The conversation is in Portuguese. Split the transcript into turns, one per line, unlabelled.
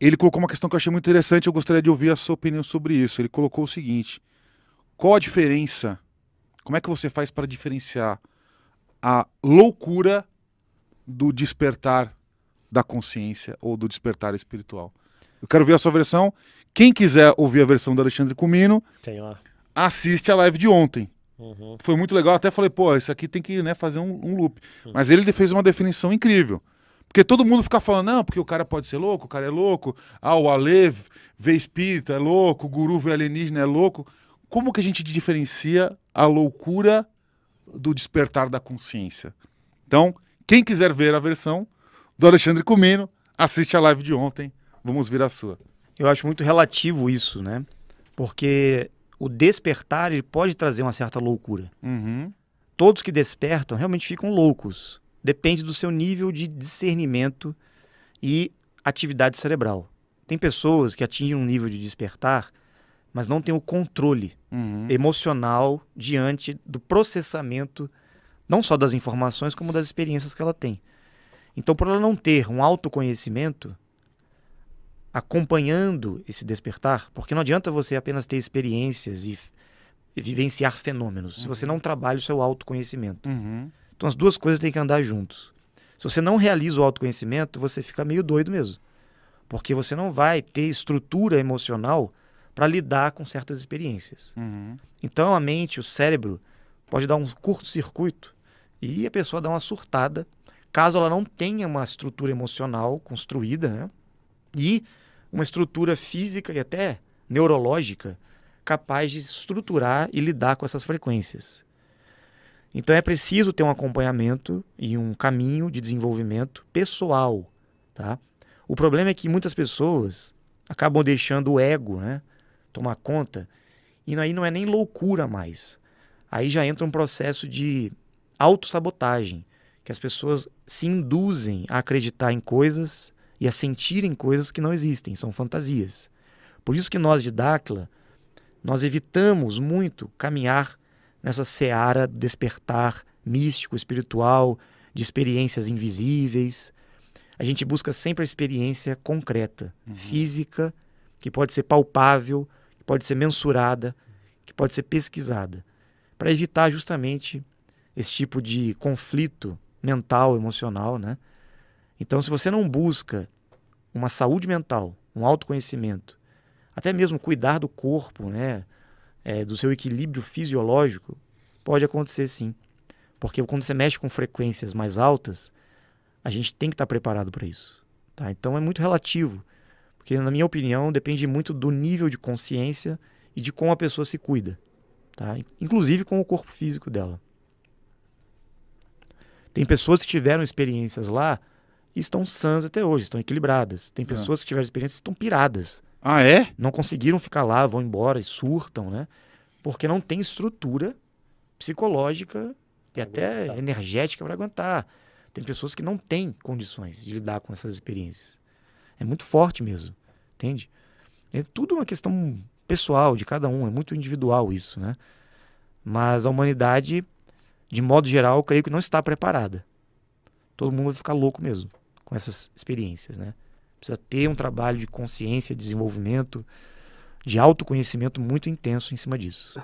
ele colocou uma questão que eu achei muito interessante, eu gostaria de ouvir a sua opinião sobre isso. Ele colocou o seguinte: qual a diferença? Como é que você faz para diferenciar a loucura do despertar da consciência ou do despertar espiritual? Eu quero ver a sua versão. Quem quiser ouvir a versão do Alexandre Comino, assiste a live de ontem. Uhum. Foi muito legal. Até falei, pô, isso aqui tem que né, fazer um, um loop. Uhum. Mas ele fez uma definição incrível. Porque todo mundo fica falando, não, porque o cara pode ser louco, o cara é louco, ah, o Ale vê espírito, é louco, o guru vê alienígena, é louco. Como que a gente diferencia a loucura do despertar da consciência? Então, quem quiser ver a versão do Alexandre Comino, assiste a live de ontem, vamos ver a sua. Eu acho muito relativo isso, né? Porque o despertar
ele pode trazer uma certa loucura. Uhum. Todos que despertam realmente ficam loucos depende do seu nível de discernimento e atividade cerebral. Tem pessoas que atingem um nível de despertar, mas não têm o controle uhum. emocional diante do processamento, não só das informações, como das experiências que ela tem. Então, por ela não ter um autoconhecimento acompanhando esse despertar, porque não adianta você apenas ter experiências e, e vivenciar fenômenos, uhum. se você uhum. não trabalha o seu autoconhecimento. Uhum. Então as duas coisas têm que andar juntos. Se você não realiza o autoconhecimento, você fica meio doido mesmo. Porque você não vai ter estrutura emocional para lidar com certas experiências. Uhum. Então a mente, o cérebro, pode dar um curto-circuito e a pessoa dá uma surtada, caso ela não tenha uma estrutura emocional construída, né? E uma estrutura física e até neurológica capaz de estruturar e lidar com essas frequências. Então é preciso ter um acompanhamento e um caminho de desenvolvimento pessoal, tá? O problema é que muitas pessoas acabam deixando o ego, né, tomar conta, e aí não é nem loucura mais. Aí já entra um processo de autossabotagem, que as pessoas se induzem a acreditar em coisas e a sentirem coisas que não existem, são fantasias. Por isso que nós de Dakla, nós evitamos muito caminhar nessa seara do despertar místico, espiritual, de experiências invisíveis. A gente busca sempre a experiência concreta, uhum. física, que pode ser palpável, que pode ser mensurada, que pode ser pesquisada, para evitar justamente esse tipo de conflito mental, emocional, né? Então, se você não busca uma saúde mental, um autoconhecimento, até mesmo cuidar do corpo, né? é, do seu equilíbrio fisiológico, pode acontecer sim. Porque quando você mexe com frequências mais altas, a gente tem que estar tá preparado para isso. Tá? Então é muito relativo. Porque, na minha opinião, depende muito do nível de consciência e de como a pessoa se cuida. Tá? Inclusive com o corpo físico dela. Tem pessoas que tiveram experiências lá e estão sãs até hoje, estão equilibradas. Tem ah. pessoas é. que tiveram experiências e estão piradas. Ah, é? Não conseguiram ficar lá, vão embora e surtam, né? Porque não tem estrutura psicológica e até energética para aguentar. Tem pessoas que não têm condições de lidar com essas experiências. É muito forte mesmo, entende? É tudo uma questão pessoal de cada um, é muito individual isso, né? Mas a humanidade, de modo geral, eu creio que não está preparada. Todo mundo vai ficar louco mesmo com essas experiências, né? Precisa ter um trabalho de consciência, desenvolvimento, de autoconhecimento muito intenso em cima disso.